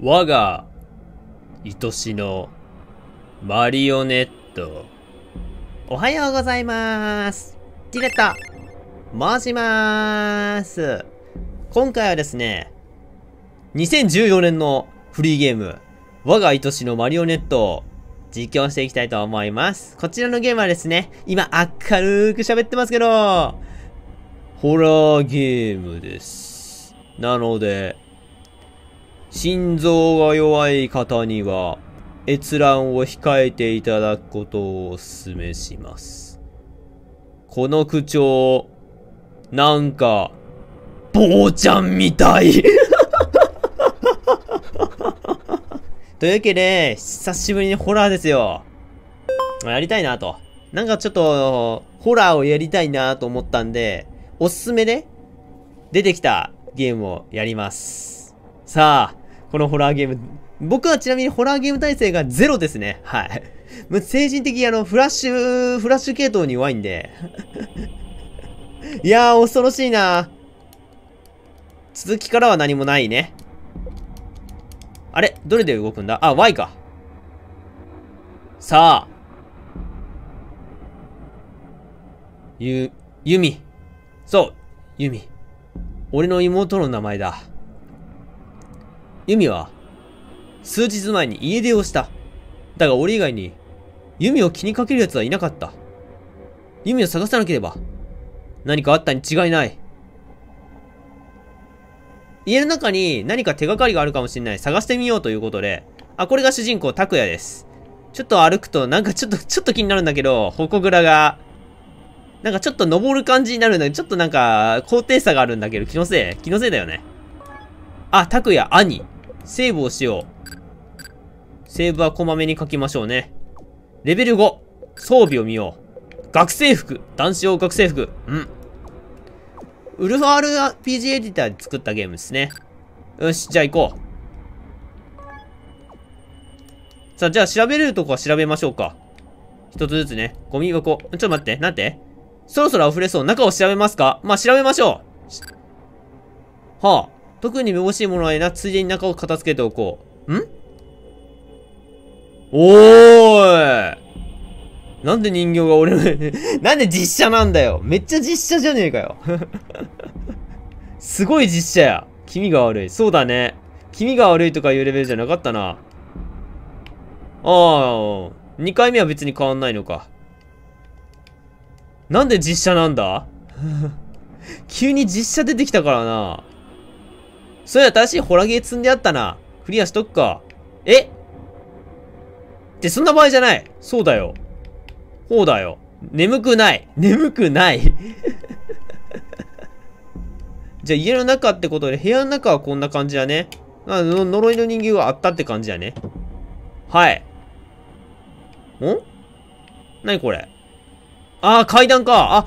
我が愛しのマリオネット。おはようございます。ティレット、申しまーす。今回はですね、2014年のフリーゲーム、我が愛しのマリオネットを実況していきたいと思います。こちらのゲームはですね、今明るく喋ってますけど、ホラーゲームです。なので、心臓が弱い方には、閲覧を控えていただくことをお勧めします。この口調、なんか、坊ちゃんみたい というわけで、久しぶりにホラーですよ。やりたいなと。なんかちょっと、ホラーをやりたいなと思ったんで、おすすめで、出てきたゲームをやります。さあ、このホラーゲーム、僕はちなみにホラーゲーム体制がゼロですね。はい。もう精神的にあの、フラッシュ、フラッシュ系統に弱いんで。いやー、恐ろしいな続きからは何もないね。あれどれで動くんだあ、Y か。さあ。ゆ、ゆみ。そう、ゆみ。俺の妹の名前だ。ユミは、数日前に家出をした。だが俺以外に、ユミを気にかける奴はいなかった。ユミを探さなければ、何かあったに違いない。家の中に何か手がかりがあるかもしれない。探してみようということで、あ、これが主人公、クヤです。ちょっと歩くと、なんかちょっと、ちょっと気になるんだけど、ホコグラが、なんかちょっと登る感じになるんだけど、ちょっとなんか、高低差があるんだけど、気のせい気のせいだよね。あ、クヤ、兄。セーブをしよう。セーブはこまめに書きましょうね。レベル5。装備を見よう。学生服。男子用学生服。うん。ウルフ RPG エディターで作ったゲームですね。よし、じゃあ行こう。さあ、じゃあ調べれるとこは調べましょうか。一つずつね。ゴミ箱。ちょっと待って、なんてそろそろ溢れそう。中を調べますかまあ、調べましょう。はあ。特に目ぼしいものはな、ついでに中を片付けておこう。んおーいなんで人形が俺の なんで実写なんだよめっちゃ実写じゃねえかよ すごい実写や気味が悪い。そうだね。気味が悪いとかいうレベルじゃなかったな。ああ、2回目は別に変わんないのか。なんで実写なんだ 急に実写出てきたからな。それでや、新しいホラゲー積んであったな。クリアしとくか。えって、そんな場合じゃない。そうだよ。こうだよ。眠くない。眠くない じゃあ家の中ってことで、部屋の中はこんな感じだね。あの呪いの人形があったって感じだね。はい。ん何これああ、階段か。あ、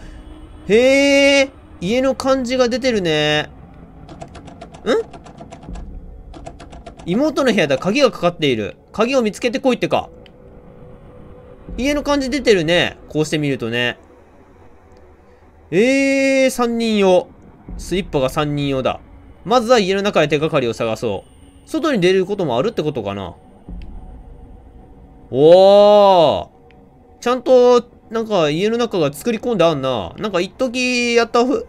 へえ、家の感じが出てるね。ん妹の部屋だ。鍵がかかっている。鍵を見つけてこいってか。家の感じ出てるね。こうして見るとね。えー、三人用。スリッパが三人用だ。まずは家の中で手がかりを探そう。外に出ることもあるってことかな。おー。ちゃんとなんか家の中が作り込んであんな。なんか一時やったフ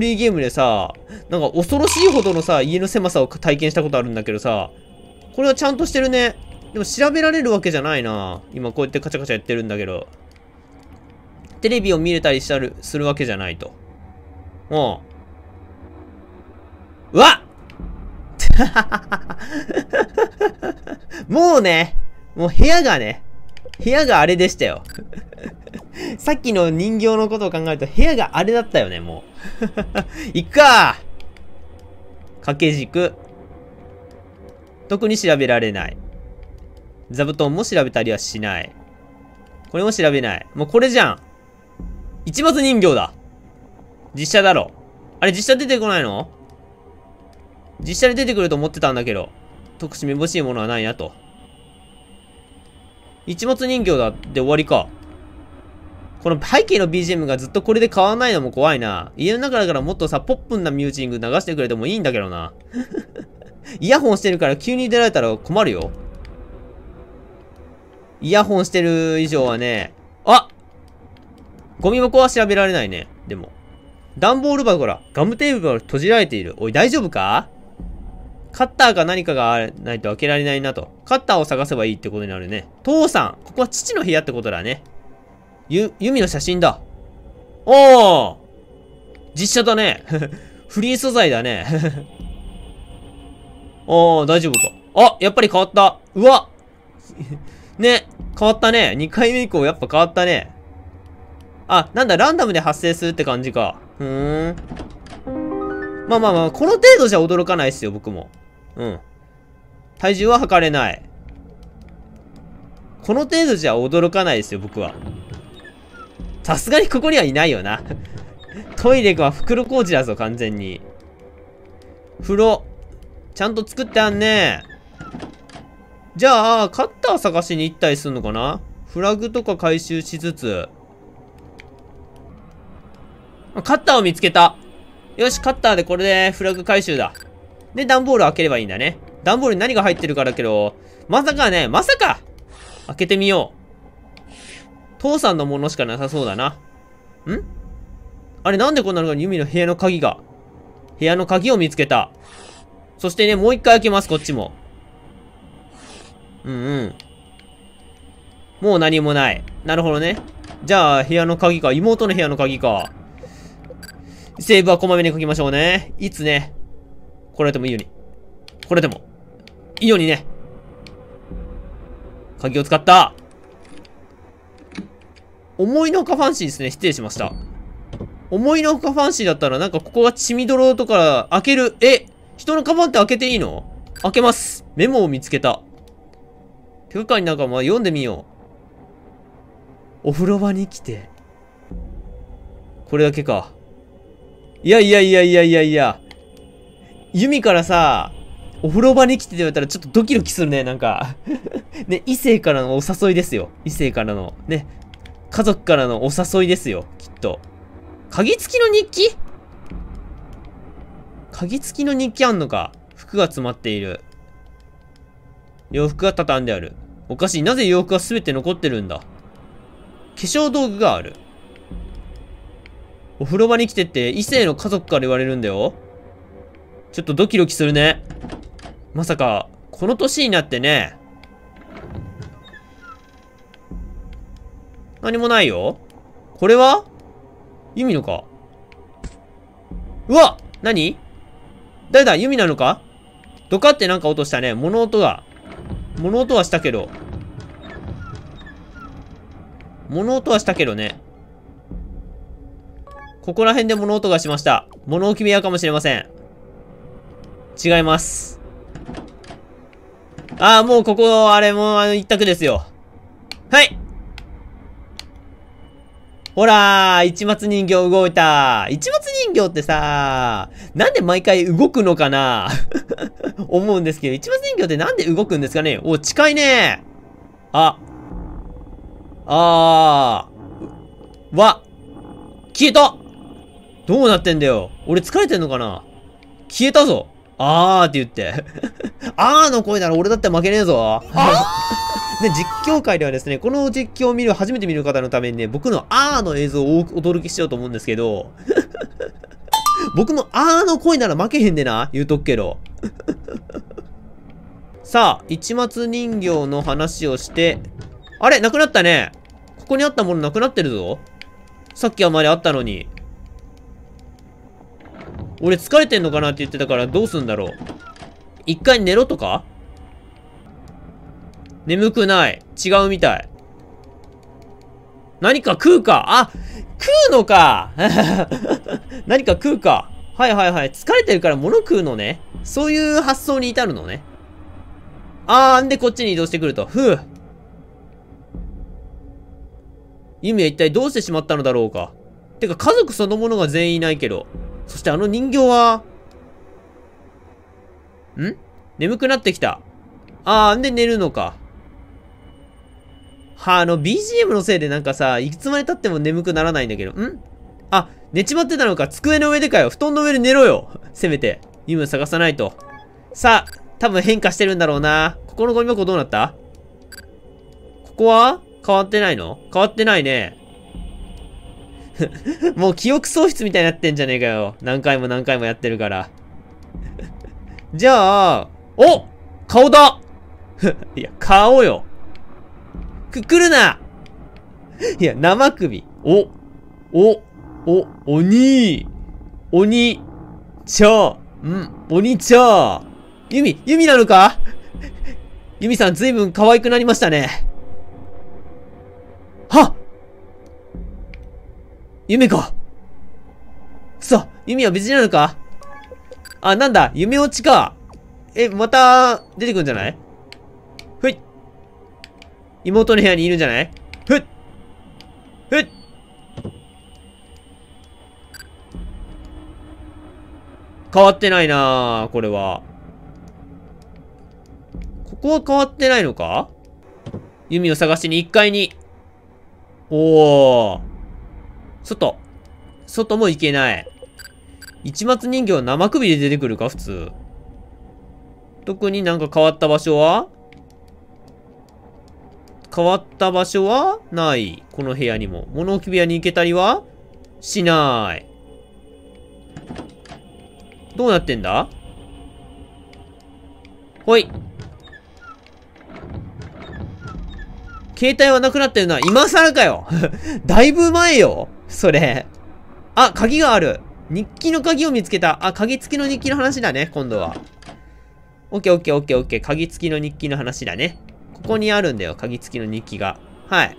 リーゲームでさ、なんか恐ろしいほどのさ、家の狭さを体験したことあるんだけどさ、これはちゃんとしてるね。でも調べられるわけじゃないな。今こうやってカチャカチャやってるんだけど。テレビを見れたりしたる、するわけじゃないと。うん。うわ もうね、もう部屋がね、部屋があれでしたよ。さっきの人形のことを考えると部屋があれだったよね、もう。行 くか掛け軸。特に調べられない。座布団も調べたりはしない。これも調べない。もうこれじゃん。一抹人形だ。実写だろ。あれ実写出てこないの実写で出てくると思ってたんだけど、特殊めぼしいものはないなと。一抹人形だって終わりか。この背景の BGM がずっとこれで変わんないのも怖いな。家の中だからもっとさ、ポップンなミュージング流してくれてもいいんだけどな。イヤホンしてるから急に出られたら困るよ。イヤホンしてる以上はね、あゴミ箱は調べられないね。でも。段ボール箱ら、ガムテープが閉じられている。おい、大丈夫かカッターか何かがないと開けられないなと。カッターを探せばいいってことになるね。父さんここは父の部屋ってことだね。ゆ、ミの写真だ。おー実写だね。フリー素材だね。おー、大丈夫か。あ、やっぱり変わった。うわ ね、変わったね。2回目以降やっぱ変わったね。あ、なんだ、ランダムで発生するって感じか。ふーん。まあまあまあ、この程度じゃ驚かないっすよ、僕も。うん。体重は測れない。この程度じゃ驚かないですよ、僕は。さすがにここにはいないよな トイレは袋工事だぞ、完全に。風呂。ちゃんと作ってあんねじゃあ、カッター探しに行ったりすんのかなフラグとか回収しつつ。カッターを見つけた。よし、カッターでこれでフラグ回収だ。で、段ボール開ければいいんだね。段ボールに何が入ってるかだけど、まさかね、まさか開けてみよう。父さんのものしかなさそうだな。んあれなんでこんなのにミの部屋の鍵が。部屋の鍵を見つけた。そしてね、もう一回開けます、こっちも。うんうん。もう何もない。なるほどね。じゃあ、部屋の鍵か。妹の部屋の鍵か。セーブはこまめに書きましょうね。いつね。これでもいいように。これでも。いいようにね。鍵を使った。思いのほかファンシーですね。失礼しました。思いのほかファンシーだったら、なんかここが血みどろとか開ける。え人のカバンって開けていいの開けます。メモを見つけた。手がかりなんかまあ読んでみよう。お風呂場に来て。これだけか。いやいやいやいやいやいや。弓からさ、お風呂場に来てって言われたらちょっとドキドキするね、なんか ね、異性からのお誘いですよ。異性からの。ね、家族からのお誘いですよ、きっと。鍵付きの日記鍵付きの日記あんのか。服が詰まっている。洋服が畳んである。おかしい。なぜ洋服は全て残ってるんだ化粧道具がある。お風呂場に来てって異性の家族から言われるんだよ。ちょっとドキドキするね。まさか、この年になってね、何もないよ。これはユミのかうわ何誰だ弓なのかドカってなんか音したね。物音が。物音はしたけど。物音はしたけどね。ここら辺で物音がしました。物置部屋かもしれません。違います。ああ、もうここ、あれもう一択ですよ。はいほら市松人形動いた市松人形ってさなんで毎回動くのかな 思うんですけど、市松人形ってなんで動くんですかねお、近いねあ。あー。わ。消えたどうなってんだよ俺疲れてんのかな消えたぞあーって言って。あーの声なら俺だって負けねえぞ。あーで、実況界ではですね、この実況を見る、初めて見る方のためにね、僕のあーの映像をお届けしようと思うんですけど、僕のあーの声なら負けへんでな、言うとくけど。さあ、市松人形の話をして、あれなくなったね。ここにあったものなくなってるぞ。さっきはまであったのに。俺疲れてんのかなって言ってたからどうすんだろう。一回寝ろとか眠くない。違うみたい。何か食うか。あ、食うのか 何か食うか。はいはいはい。疲れてるから物食うのね。そういう発想に至るのね。あーんでこっちに移動してくると。ふぅ。ユミは一体どうしてしまったのだろうか。てか家族そのものが全員いないけど。そしてあの人形は、ん眠くなってきた。あーんで寝るのか。はあの、BGM のせいでなんかさ、いつまで経っても眠くならないんだけど、んあ、寝ちまってたのか。机の上でかよ。布団の上で寝ろよ。せめて、夢探さないと。さあ、多分変化してるんだろうな。ここのゴミ箱どうなったここは変わってないの変わってないね。もう記憶喪失みたいになってんじゃねえかよ。何回も何回もやってるから。じゃあ、お顔だ いや、顔よ。くくるないや、生首。お、お、お、鬼、鬼、ちょ、ん、鬼ちょ、ユミ、ユミなのかユミさん、ずいぶん可愛くなりましたね。はっユミか。くそ、ユミは無事なのかあ、なんだ、夢落ちか。え、また、出てくんじゃない妹の部屋にいるんじゃないふっふっ変わってないなこれは。ここは変わってないのか弓を探しに1階に。おー。外。外も行けない。市松人形生首で出てくるか普通。特になんか変わった場所は変わった場所はない。この部屋にも。物置部屋に行けたりはしない。どうなってんだほい。携帯はなくなったよな。今更かよ。だいぶ前よ。それ。あ、鍵がある。日記の鍵を見つけた。あ、鍵付きの日記の話だね、今度は。オッケーオッケーオッケーオッケー。鍵付きの日記の話だね。ここにあるんだよ、鍵付きの日記が。はい。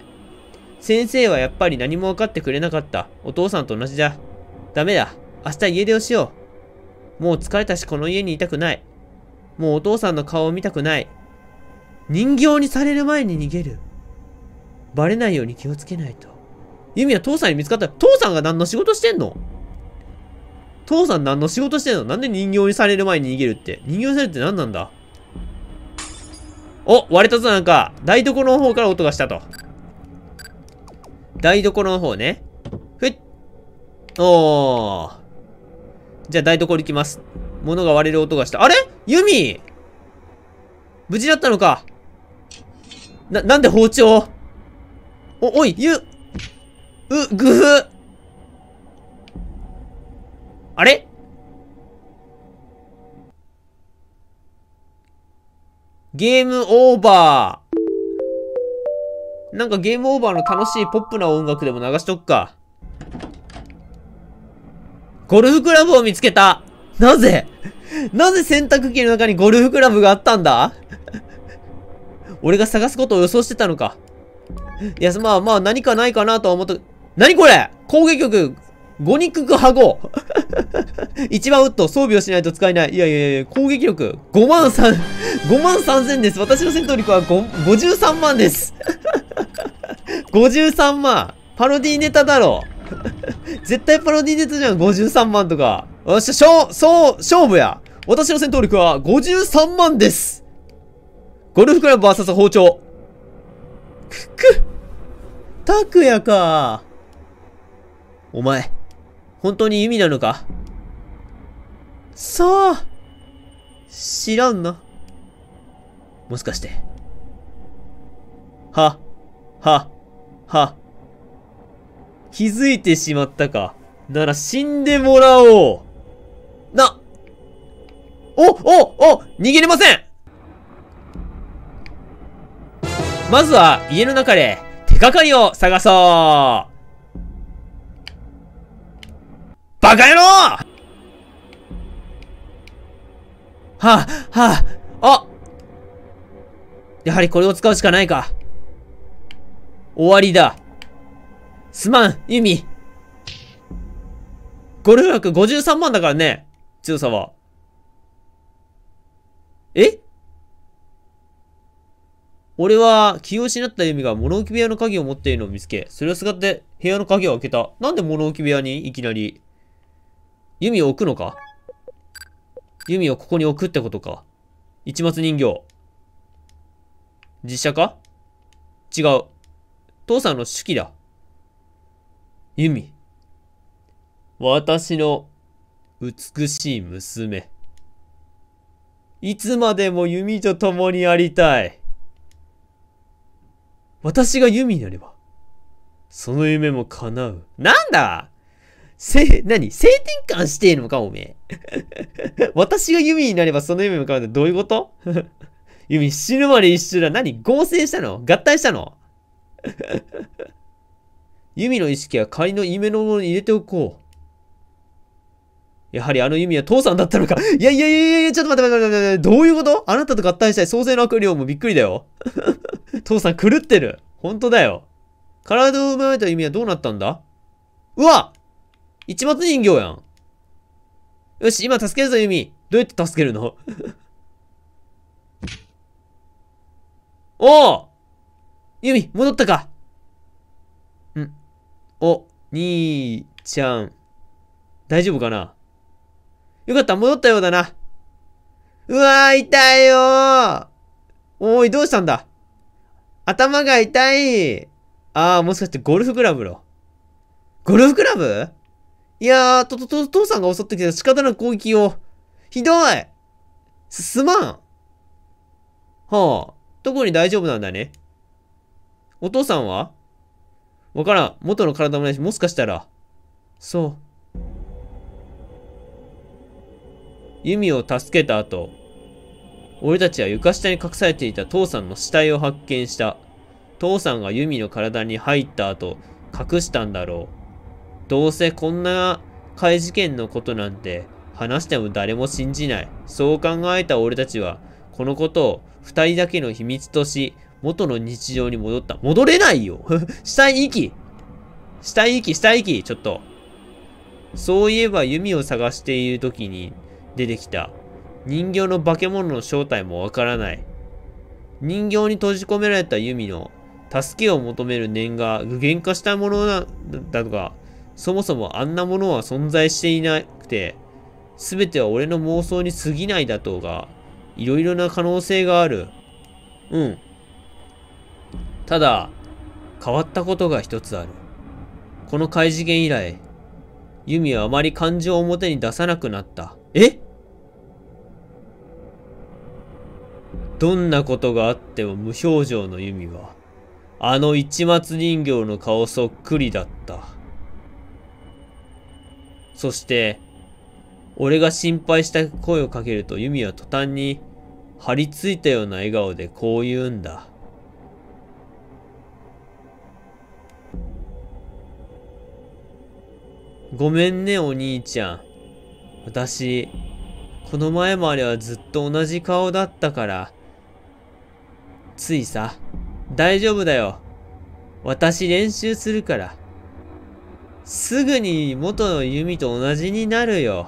先生はやっぱり何も分かってくれなかった。お父さんと同じだ。ダメだ。明日家出をしよう。もう疲れたし、この家にいたくない。もうお父さんの顔を見たくない。人形にされる前に逃げる。バレないように気をつけないと。ユミは父さんに見つかった。父さんが何の仕事してんの父さん何の仕事してんのなんで人形にされる前に逃げるって。人形にされるって何なんだお割れたぞなんか台所の方から音がしたと台所の方ねふっおーじゃあ台所行きます物が割れる音がしたあれユミ無事だったのかな、なんで包丁お、おい、ゆ、う、ぐふあれゲームオーバーなんかゲームオーバーの楽しいポップな音楽でも流しとくか。ゴルフクラブを見つけたなぜなぜ洗濯機の中にゴルフクラブがあったんだ俺が探すことを予想してたのか。いや、まあまあ何かないかなとは思った。何これ攻撃力五肉くはご。一番ウッド、装備をしないと使えない。いやいやいや、攻撃力。5万3、5万3000です。私の戦闘力は5、53万です。53万。パロディネタだろ。絶対パロディネタじゃん、53万とか。よっしゃ、しょう、そう、勝負や。私の戦闘力は53万です。ゴルフクラブ VS 包丁。くく。拓也か。お前。本当に弓なのかさあ知らんな。もしかして。は、は、は。気づいてしまったか。なら死んでもらおう。な、お、お、お、逃げれませんまずは家の中で手がかりを探そうバカ野郎はあ、はあ、あやはりこれを使うしかないか。終わりだ。すまん、ユミ。ゴルフ額53万だからね、強さは。え俺は気を失ったユミが物置部屋の鍵を持っているのを見つけ、それをすがって部屋の鍵を開けた。なんで物置部屋にいきなり。弓を置くのか弓をここに置くってことか。市松人形。実写か違う。父さんの手記だ。弓。私の美しい娘。いつまでも弓と共にありたい。私が弓になれば、その夢も叶う。なんだせ、なに性転換してんのか、おめえ。私がユミになればその夢向かうってどういうこと ユミ死ぬまで一緒だ。何合成したの合体したの ユミの意識は仮の夢のものに入れておこう。やはりあの弓は父さんだったのか。いやいやいやいや、ちょっと待って待って待って、どういうことあなたと合体したい創世の悪霊もびっくりだよ。父さん狂ってる。本当だよ。体を奪われた弓はどうなったんだうわ一末人形やん。よし、今助けるぞ、ユミ。どうやって助けるの おおユミ、戻ったか。ん。お、兄ちゃん。大丈夫かなよかった、戻ったようだな。うわー、痛いよーおい、どうしたんだ頭が痛いあー、もしかしてゴルフクラブのゴルフクラブいやー、と、と、と、父さんが襲ってきた仕方なく攻撃を。ひどいす、すまんはあ、特に大丈夫なんだね。お父さんはわからん。元の体もないし、もしかしたら。そう。弓を助けた後、俺たちは床下に隠されていた父さんの死体を発見した。父さんが弓の体に入った後、隠したんだろう。どうせこんな怪事件のことなんて話しても誰も信じない。そう考えた俺たちは、このことを二人だけの秘密とし、元の日常に戻った。戻れないよ下息下体下息、ちょっと。そういえば弓を探している時に出てきた。人形の化け物の正体もわからない。人形に閉じ込められた弓の助けを求める念が具現化したものなんだとか、そもそもあんなものは存在していなくて、すべては俺の妄想に過ぎないだとうが、いろいろな可能性がある。うん。ただ、変わったことが一つある。この怪事件以来、ユミはあまり感情を表に出さなくなった。えどんなことがあっても無表情のユミは、あの市松人形の顔そっくりだった。そして、俺が心配した声をかけるとユミは途端に張り付いたような笑顔でこう言うんだ。ごめんねお兄ちゃん。私、この前まではずっと同じ顔だったから。ついさ、大丈夫だよ。私練習するから。すぐに元の弓と同じになるよ。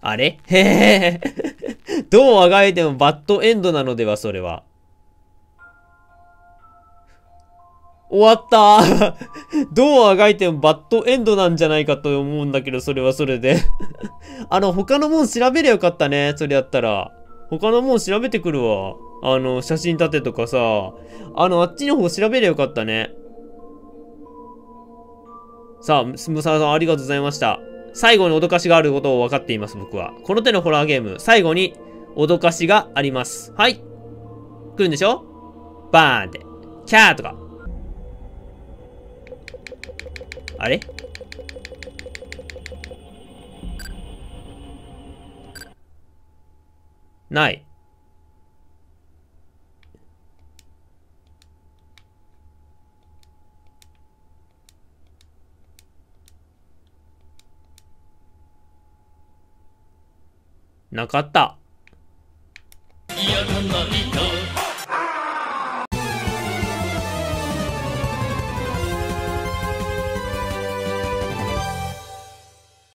あれへへへ。どうあがいてもバッドエンドなのでは、それは。終わったー どうあがいてもバッドエンドなんじゃないかと思うんだけど、それはそれで あの、他のもん調べりゃよかったね、それやったら。他のもん調べてくるわ。あの、写真立てとかさ。あの、あっちの方調べりゃよかったね。さあ、ムサさんありがとうございました。最後に脅かしがあることを分かっています、僕は。この手のホラーゲーム、最後に脅かしがあります。はい。来るんでしょバーンって。キャーとか。あれない。なかった。